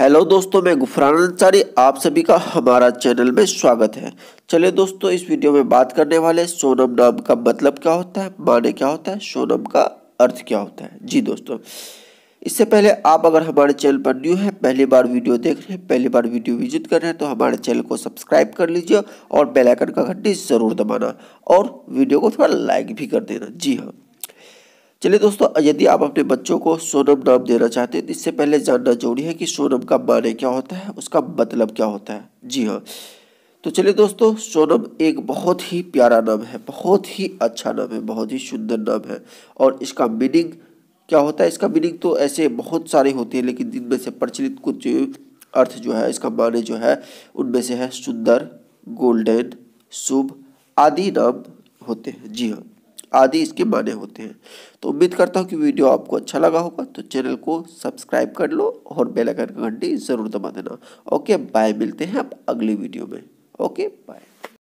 hello दोस्तों मैं गुफरान अंसारी आप सभी का हमारा चैनल में स्वागत है चलिए दोस्तों इस वीडियो में बात करने वाले सोनम नाम का मतलब क्या होता है माने क्या होता है सोनम का अर्थ क्या होता है जी दोस्तों इससे पहले आप अगर हमारे चैनल पर न्यू हैं पहली बार वीडियो देख रहे हैं पहली बार वीडियो विजिट कर रहे हैं तो हमारे चैनल को सब्सक्राइब कर लीजिए और बेलाइकन का घंटी ज़रूर दबाना और वीडियो को थोड़ा लाइक भी कर देना जी हाँ चलिए दोस्तों यदि आप अपने बच्चों को सोनम नाम देना चाहते हैं तो इससे पहले जानना जरूरी है कि सोनम का माने क्या होता है उसका मतलब क्या होता है जी हाँ तो चलिए दोस्तों सोनम एक बहुत ही प्यारा नाम है बहुत ही अच्छा नाम है बहुत ही सुंदर नाम है और इसका मीनिंग क्या होता है इसका मीनिंग तो ऐसे बहुत सारे होते हैं लेकिन जिनमें से प्रचलित कुछ अर्थ जो है इसका माने जो है उनमें से है सुंदर गोल्डन शुभ आदि नाम होते हैं जी हाँ आदि इसके माने होते हैं तो उम्मीद करता हूँ कि वीडियो आपको अच्छा लगा होगा तो चैनल को सब्सक्राइब कर लो और बेल आइकन का घंटी ज़रूर दबा देना ओके बाय मिलते हैं आप अगली वीडियो में ओके बाय